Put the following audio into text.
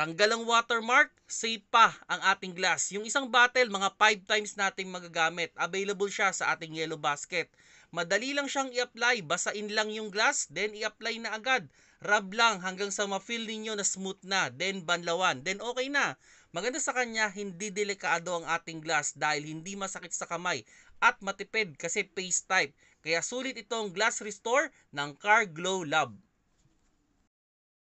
Tanggal ang watermark, safe pa ang ating glass. Yung isang bottle, mga 5 times natin magagamit. Available siya sa ating yellow basket. Madali lang siyang i-apply. Basain lang yung glass, then i-apply na agad. Rub lang hanggang sa ma-feel ninyo na smooth na, then banlawan, then okay na. Maganda sa kanya, hindi delikado ang ating glass dahil hindi masakit sa kamay at matipid kasi paste type. Kaya sulit itong glass restore ng Car Glow Lab.